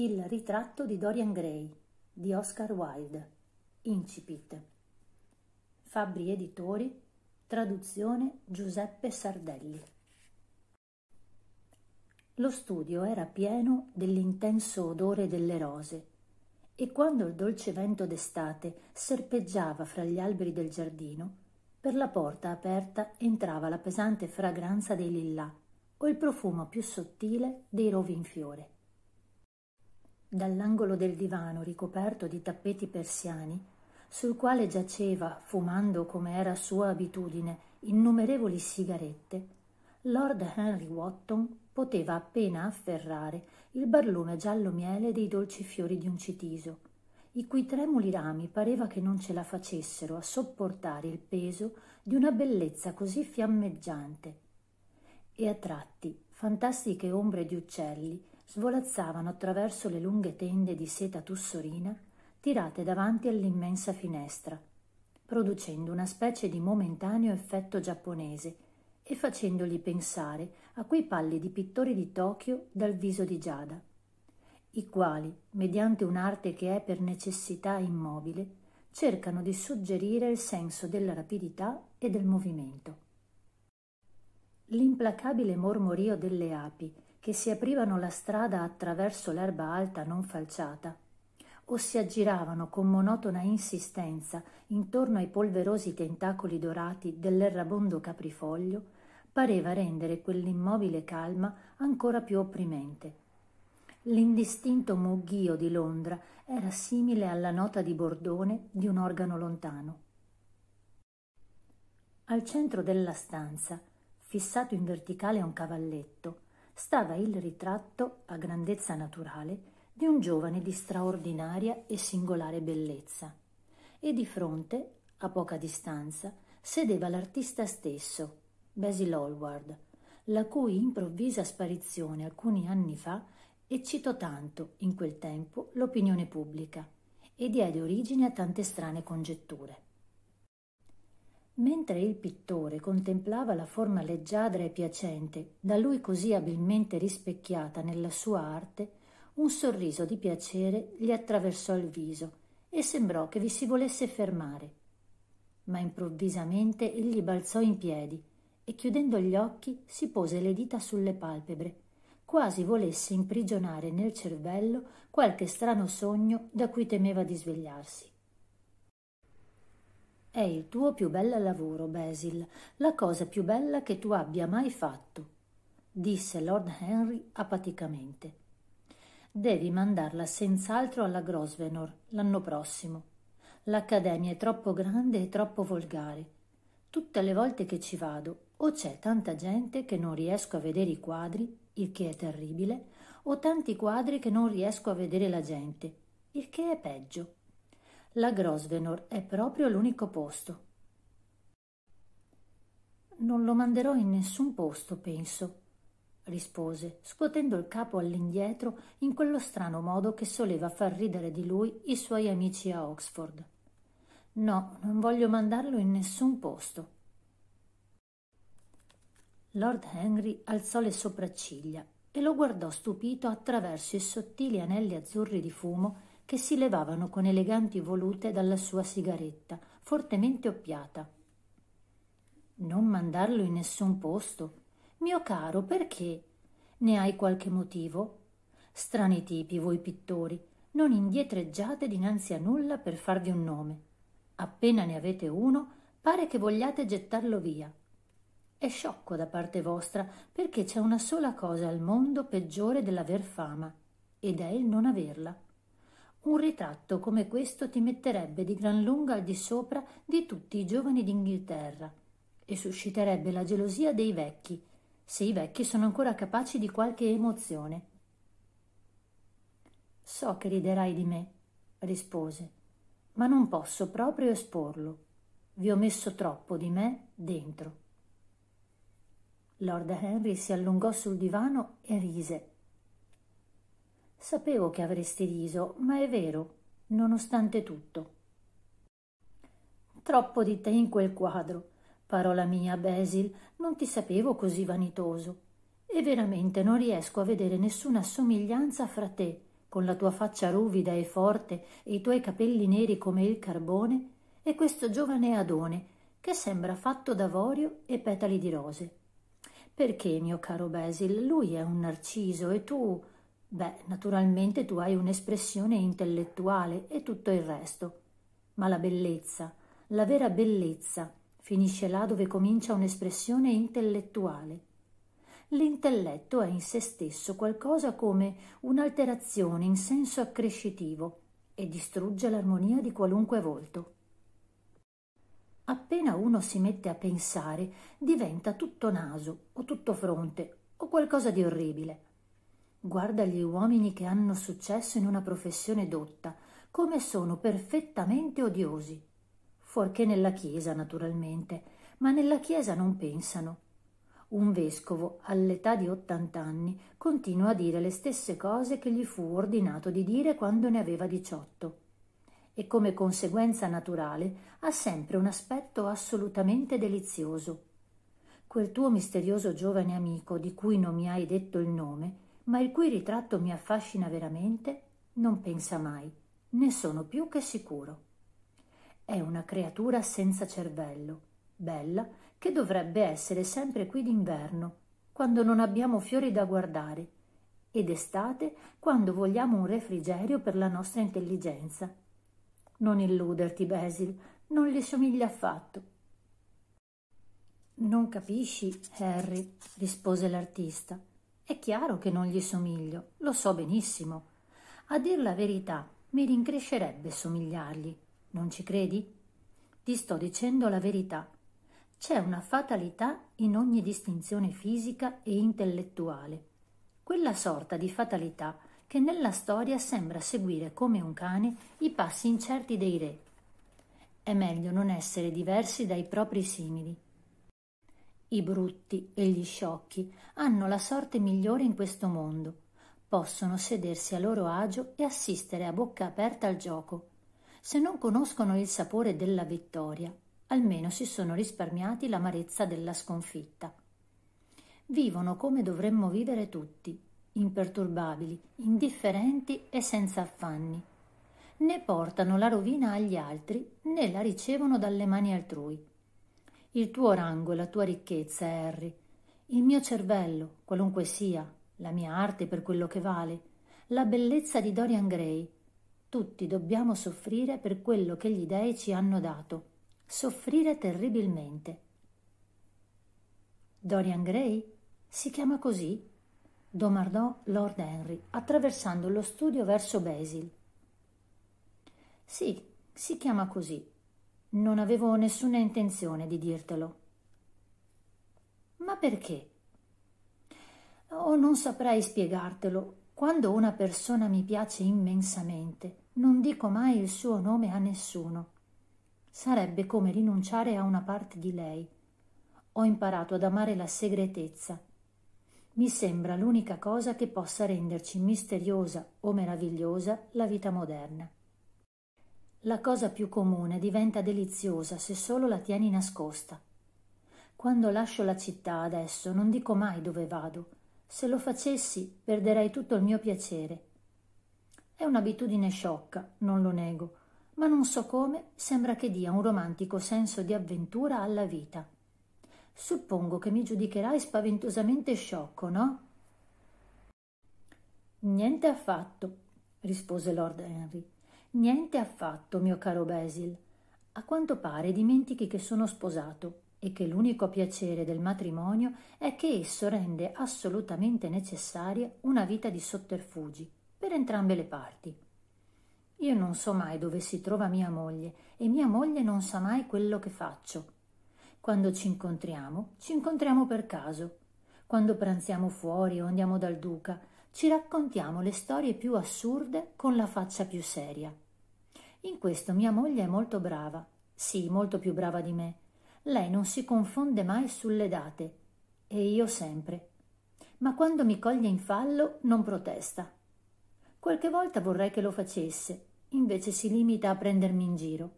Il ritratto di Dorian Gray di Oscar Wilde. Incipit. Fabbri Editori. Traduzione Giuseppe Sardelli. Lo studio era pieno dell'intenso odore delle rose e quando il dolce vento d'estate serpeggiava fra gli alberi del giardino, per la porta aperta entrava la pesante fragranza dei lillà o il profumo più sottile dei rovi in fiore dall'angolo del divano ricoperto di tappeti persiani, sul quale giaceva, fumando come era sua abitudine, innumerevoli sigarette, Lord Henry Wotton poteva appena afferrare il barlume giallo miele dei dolci fiori di un citiso, i cui tremuli rami pareva che non ce la facessero a sopportare il peso di una bellezza così fiammeggiante. E a tratti fantastiche ombre di uccelli svolazzavano attraverso le lunghe tende di seta tussorina tirate davanti all'immensa finestra, producendo una specie di momentaneo effetto giapponese e facendogli pensare a quei pallidi pittori di Tokyo dal viso di Giada, i quali, mediante un'arte che è per necessità immobile, cercano di suggerire il senso della rapidità e del movimento. L'implacabile mormorio delle api che si aprivano la strada attraverso l'erba alta non falciata, o si aggiravano con monotona insistenza intorno ai polverosi tentacoli dorati dell'errabondo caprifoglio, pareva rendere quell'immobile calma ancora più opprimente. L'indistinto mugghio di Londra era simile alla nota di bordone di un organo lontano. Al centro della stanza, fissato in verticale a un cavalletto, stava il ritratto a grandezza naturale di un giovane di straordinaria e singolare bellezza e di fronte, a poca distanza, sedeva l'artista stesso, Basil Hallward, la cui improvvisa sparizione alcuni anni fa eccitò tanto, in quel tempo, l'opinione pubblica e diede origine a tante strane congetture. Mentre il pittore contemplava la forma leggiadra e piacente, da lui così abilmente rispecchiata nella sua arte, un sorriso di piacere gli attraversò il viso e sembrò che vi si volesse fermare. Ma improvvisamente egli balzò in piedi e chiudendo gli occhi si pose le dita sulle palpebre, quasi volesse imprigionare nel cervello qualche strano sogno da cui temeva di svegliarsi. È il tuo più bel lavoro, Basil, la cosa più bella che tu abbia mai fatto, disse Lord Henry apaticamente. Devi mandarla senz'altro alla Grosvenor l'anno prossimo. L'accademia è troppo grande e troppo volgare. Tutte le volte che ci vado o c'è tanta gente che non riesco a vedere i quadri, il che è terribile, o tanti quadri che non riesco a vedere la gente, il che è peggio la Grosvenor è proprio l'unico posto. Non lo manderò in nessun posto, penso, rispose, scuotendo il capo all'indietro in quello strano modo che soleva far ridere di lui i suoi amici a Oxford. No, non voglio mandarlo in nessun posto. Lord Henry alzò le sopracciglia e lo guardò stupito attraverso i sottili anelli azzurri di fumo che si levavano con eleganti volute dalla sua sigaretta, fortemente oppiata. Non mandarlo in nessun posto. Mio caro, perché? Ne hai qualche motivo? Strani tipi voi pittori, non indietreggiate dinanzi a nulla per farvi un nome. Appena ne avete uno, pare che vogliate gettarlo via. È sciocco da parte vostra, perché c'è una sola cosa al mondo peggiore dell'aver fama, ed è il non averla. Un ritratto come questo ti metterebbe di gran lunga al di sopra di tutti i giovani d'Inghilterra e susciterebbe la gelosia dei vecchi, se i vecchi sono ancora capaci di qualche emozione. So che riderai di me, rispose, ma non posso proprio esporlo. Vi ho messo troppo di me dentro. Lord Henry si allungò sul divano e rise Sapevo che avresti riso, ma è vero, nonostante tutto. Troppo di te in quel quadro. Parola mia, Basil, non ti sapevo così vanitoso. E veramente non riesco a vedere nessuna somiglianza fra te, con la tua faccia ruvida e forte e i tuoi capelli neri come il carbone, e questo giovane Adone, che sembra fatto d'avorio e petali di rose. Perché, mio caro Basil, lui è un narciso e tu Beh, naturalmente tu hai un'espressione intellettuale e tutto il resto. Ma la bellezza, la vera bellezza, finisce là dove comincia un'espressione intellettuale. L'intelletto è in se stesso qualcosa come un'alterazione in senso accrescitivo e distrugge l'armonia di qualunque volto. Appena uno si mette a pensare, diventa tutto naso o tutto fronte o qualcosa di orribile Guarda gli uomini che hanno successo in una professione dotta, come sono perfettamente odiosi. Fuorché nella Chiesa, naturalmente, ma nella Chiesa non pensano. Un vescovo, all'età di ottant'anni, continua a dire le stesse cose che gli fu ordinato di dire quando ne aveva diciotto e come conseguenza naturale ha sempre un aspetto assolutamente delizioso. Quel tuo misterioso giovane amico di cui non mi hai detto il nome ma il cui ritratto mi affascina veramente, non pensa mai, ne sono più che sicuro. È una creatura senza cervello, bella, che dovrebbe essere sempre qui d'inverno, quando non abbiamo fiori da guardare, e d'estate, quando vogliamo un refrigerio per la nostra intelligenza. Non illuderti, Basil, non le somiglia affatto. Non capisci, Harry, rispose l'artista. È chiaro che non gli somiglio, lo so benissimo. A dir la verità, mi rincrescerebbe somigliargli. Non ci credi? Ti sto dicendo la verità. C'è una fatalità in ogni distinzione fisica e intellettuale. Quella sorta di fatalità che nella storia sembra seguire come un cane i passi incerti dei re. È meglio non essere diversi dai propri simili i brutti e gli sciocchi hanno la sorte migliore in questo mondo. Possono sedersi a loro agio e assistere a bocca aperta al gioco. Se non conoscono il sapore della vittoria, almeno si sono risparmiati l'amarezza della sconfitta. Vivono come dovremmo vivere tutti, imperturbabili, indifferenti e senza affanni. Né portano la rovina agli altri né la ricevono dalle mani altrui il tuo rango e la tua ricchezza, Harry, il mio cervello, qualunque sia, la mia arte per quello che vale, la bellezza di Dorian Gray. Tutti dobbiamo soffrire per quello che gli dei ci hanno dato, soffrire terribilmente. Dorian Gray? Si chiama così? domandò Lord Henry, attraversando lo studio verso Basil. Sì, si chiama così, non avevo nessuna intenzione di dirtelo. Ma perché? Oh, non saprei spiegartelo. Quando una persona mi piace immensamente, non dico mai il suo nome a nessuno. Sarebbe come rinunciare a una parte di lei. Ho imparato ad amare la segretezza. Mi sembra l'unica cosa che possa renderci misteriosa o meravigliosa la vita moderna. La cosa più comune diventa deliziosa se solo la tieni nascosta. Quando lascio la città adesso non dico mai dove vado. Se lo facessi perderei tutto il mio piacere. È un'abitudine sciocca, non lo nego, ma non so come sembra che dia un romantico senso di avventura alla vita. Suppongo che mi giudicherai spaventosamente sciocco, no? Niente affatto, rispose Lord Henry. Niente affatto, mio caro Basil. A quanto pare dimentichi che sono sposato e che l'unico piacere del matrimonio è che esso rende assolutamente necessaria una vita di sotterfugi per entrambe le parti. Io non so mai dove si trova mia moglie e mia moglie non sa mai quello che faccio. Quando ci incontriamo, ci incontriamo per caso. Quando pranziamo fuori o andiamo dal duca, ci raccontiamo le storie più assurde con la faccia più seria. In questo mia moglie è molto brava, sì, molto più brava di me. Lei non si confonde mai sulle date, e io sempre. Ma quando mi coglie in fallo non protesta. Qualche volta vorrei che lo facesse, invece si limita a prendermi in giro.